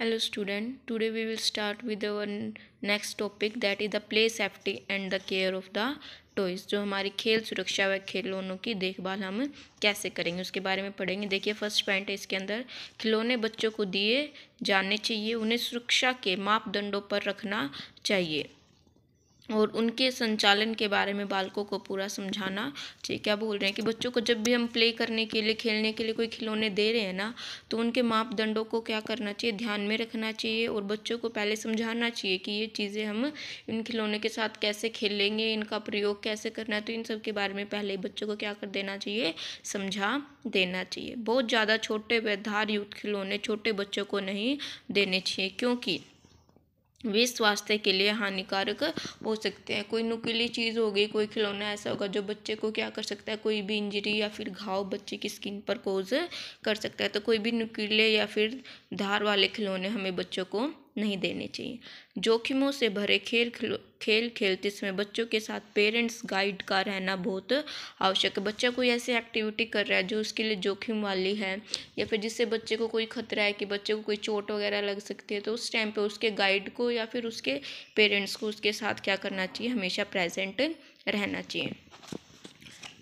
hello student today we will start with our next topic that is the play safety and the care of the toys जो हमारी खेल सुरक्षा व खिलौनों की देखभाल हम कैसे करेंगे उसके बारे में पढ़ेंगे देखिए फर्स्ट पॉइंट है इसके अंदर खिलौने बच्चों को दिए जाने चाहिए उन्हें सुरक्षा के मापदंडों पर रखना चाहिए और उनके संचालन के बारे में बालकों को पूरा समझाना चाहिए क्या बोल रहे हैं कि बच्चों को जब भी हम प्ले करने के लिए खेलने के लिए कोई खिलौने दे रहे हैं ना तो उनके मापदंडों को क्या करना चाहिए ध्यान में रखना चाहिए और बच्चों को पहले समझाना चाहिए कि ये चीज़ें हम इन खिलौने के साथ कैसे खेलेंगे इनका प्रयोग कैसे करना है तो इन सब के बारे में पहले बच्चों को क्या कर देना चाहिए समझा देना चाहिए बहुत ज़्यादा छोटे व्यवधार युक्त खिलौने छोटे बच्चों को नहीं देने चाहिए क्योंकि वे स्वास्थ्य के लिए हानिकारक हो सकते हैं कोई नुकीली चीज़ हो गई कोई खिलौना ऐसा होगा जो बच्चे को क्या कर सकता है कोई भी इंजरी या फिर घाव बच्चे की स्किन पर कोज कर सकता है तो कोई भी नुकीले या फिर धार वाले खिलौने हमें बच्चों को नहीं देने चाहिए जोखिमों से भरे खेल खेल खेलते समय बच्चों के साथ पेरेंट्स गाइड का रहना बहुत आवश्यक है बच्चा कोई ऐसी एक्टिविटी कर रहा है जो उसके लिए जोखिम वाली है या फिर जिससे बच्चे को कोई खतरा है कि बच्चे को कोई चोट वगैरह लग सकती है तो उस टाइम पे उसके गाइड को या फिर उसके पेरेंट्स को उसके साथ क्या करना चाहिए हमेशा प्रेजेंट रहना चाहिए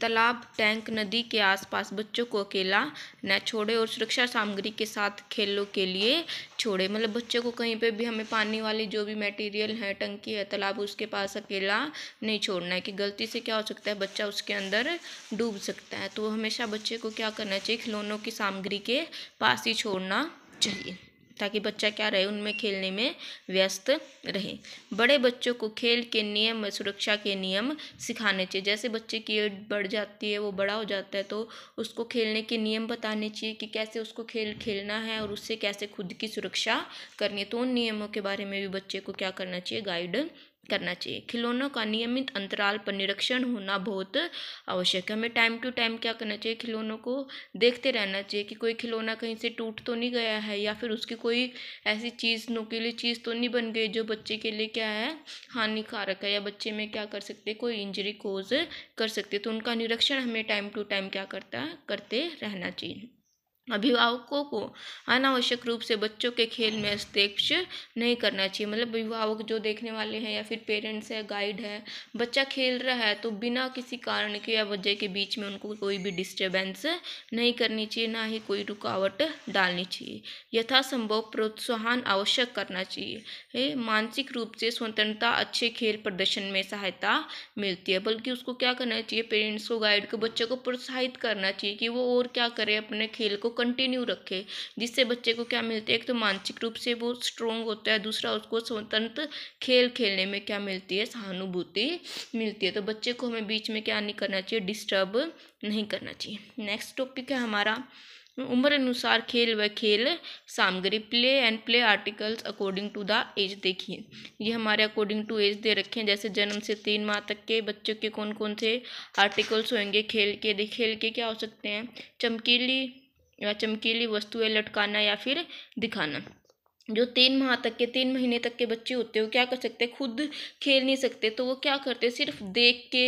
तालाब टैंक नदी के आसपास बच्चों को अकेला न छोड़े और सुरक्षा सामग्री के साथ खेलों के लिए छोड़े मतलब बच्चों को कहीं पे भी हमें पानी वाली जो भी मटेरियल है टंकी है तालाब उसके पास अकेला नहीं छोड़ना है कि गलती से क्या हो सकता है बच्चा उसके अंदर डूब सकता है तो हमेशा बच्चे को क्या करना चाहिए खिलौनों की सामग्री के पास ही छोड़ना चाहिए ताकि बच्चा क्या रहे उनमें खेलने में व्यस्त रहे बड़े बच्चों को खेल के नियम सुरक्षा के नियम सिखाने चाहिए जैसे बच्चे की एज बढ़ जाती है वो बड़ा हो जाता है तो उसको खेलने के नियम बताने चाहिए कि कैसे उसको खेल खेलना है और उससे कैसे खुद की सुरक्षा करनी है तो उन नियमों के बारे में भी बच्चे को क्या करना चाहिए गाइड करना चाहिए खिलौनों का नियमित अंतराल पर निरीक्षण होना बहुत आवश्यक है हमें टाइम टू टाइम क्या करना चाहिए खिलौनों को देखते रहना चाहिए कि कोई खिलौना कहीं से टूट तो नहीं गया है या फिर उसकी कोई ऐसी चीज़ नुकीली चीज़ तो नहीं बन गई जो बच्चे के लिए क्या है हानिकारक है या बच्चे में क्या कर सकते कोई इंजरी कोज कर सकते तो उनका निरीक्षण हमें टाइम टू टाइम क्या करता है करते रहना चाहिए अभिभावकों को अनावश्यक रूप से बच्चों के खेल में हस्तक्ष नहीं करना चाहिए मतलब अभिभावक जो देखने वाले हैं या फिर पेरेंट्स है गाइड है बच्चा खेल रहा है तो बिना किसी कारण के या वजह के बीच में उनको कोई भी डिस्टर्बेंस नहीं करनी चाहिए ना ही कोई रुकावट डालनी चाहिए यथासंभव प्रोत्साहन आवश्यक करना चाहिए मानसिक रूप से स्वतंत्रता अच्छे खेल प्रदर्शन में सहायता मिलती है बल्कि उसको क्या करना चाहिए पेरेंट्स को गाइड को बच्चों को प्रोत्साहित करना चाहिए कि वो और क्या करें अपने खेल को कंटिन्यू रखें जिससे बच्चे को क्या मिलता है एक तो मानसिक रूप से वो स्ट्रोंग होता है दूसरा उसको स्वतंत्र खेल खेलने में क्या मिलती है सहानुभूति मिलती है तो बच्चे को हमें बीच में क्या नहीं करना चाहिए डिस्टर्ब नहीं करना चाहिए नेक्स्ट टॉपिक है हमारा उम्र अनुसार खेल व खेल सामग्री play and play articles according to the age देखिए ये हमारे अकॉर्डिंग टू एज दे रखे हैं जैसे जन्म से तीन माह तक के बच्चों के कौन कौन से आर्टिकल्स होंगे खेल के खेल के क्या हो सकते हैं चमकीली या चमकीली वस्तुएं लटकाना या फिर दिखाना जो तीन माह तक के तीन महीने तक के बच्चे होते हैं वो क्या कर सकते खुद खेल नहीं सकते तो वो क्या करते सिर्फ देख के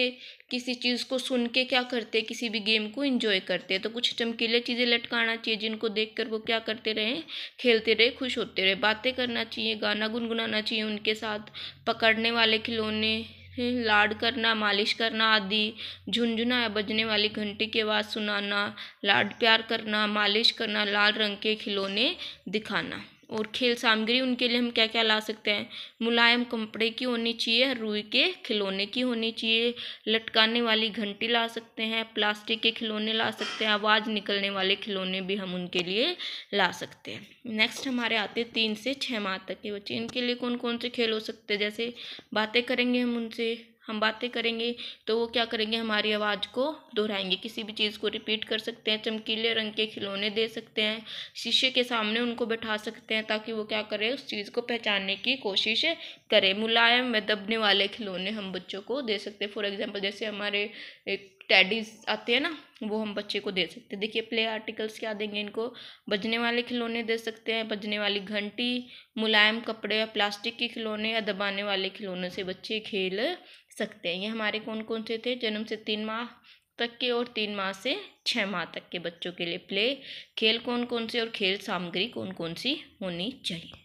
किसी चीज़ को सुन के क्या करते किसी भी गेम को इंजॉय करते तो कुछ चमकीले चीज़ें लटकाना चाहिए जिनको देख कर वो क्या करते रहें खेलते रहे खुश होते रहे बातें करना चाहिए गाना गुनगुनाना चाहिए उनके साथ पकड़ने वाले खिलौने लाड करना मालिश करना आदि झुंझुना या बजने वाली घंटी की आवाज़ सुनाना लाड प्यार करना मालिश करना लाल रंग के खिलौने दिखाना और खेल सामग्री उनके लिए हम क्या क्या ला सकते हैं मुलायम कपड़े की होनी चाहिए रुई के खिलौने की होनी चाहिए लटकाने वाली घंटी ला सकते हैं प्लास्टिक के खिलौने ला सकते हैं आवाज़ निकलने वाले खिलौने भी हम उनके लिए ला सकते हैं नेक्स्ट हमारे आते तीन से छः माह तक के बच्चे इनके लिए कौन कौन से खेल हो सकते हैं जैसे बातें करेंगे हम उनसे हम बातें करेंगे तो वो क्या करेंगे हमारी आवाज़ को दोहराएंगे किसी भी चीज़ को रिपीट कर सकते हैं चमकीले रंग के खिलौने दे सकते हैं शीशे के सामने उनको बैठा सकते हैं ताकि वो क्या करें उस चीज़ को पहचानने की कोशिश करें मुलायम व दबने वाले खिलौने हम बच्चों को दे सकते हैं फॉर एग्ज़ाम्पल जैसे हमारे एक टैडीज आते हैं ना वो हम बच्चे को दे सकते हैं देखिए प्ले आर्टिकल्स क्या देंगे इनको बजने वाले खिलौने दे सकते हैं बजने वाली घंटी मुलायम कपड़े या प्लास्टिक के खिलौने या दबाने वाले खिलौने से बच्चे खेल सकते हैं ये हमारे कौन कौन से थे जन्म से तीन माह तक के और तीन माह से छः माह तक के बच्चों के लिए प्ले खेल कौन कौन से और खेल सामग्री कौन कौन सी होनी चाहिए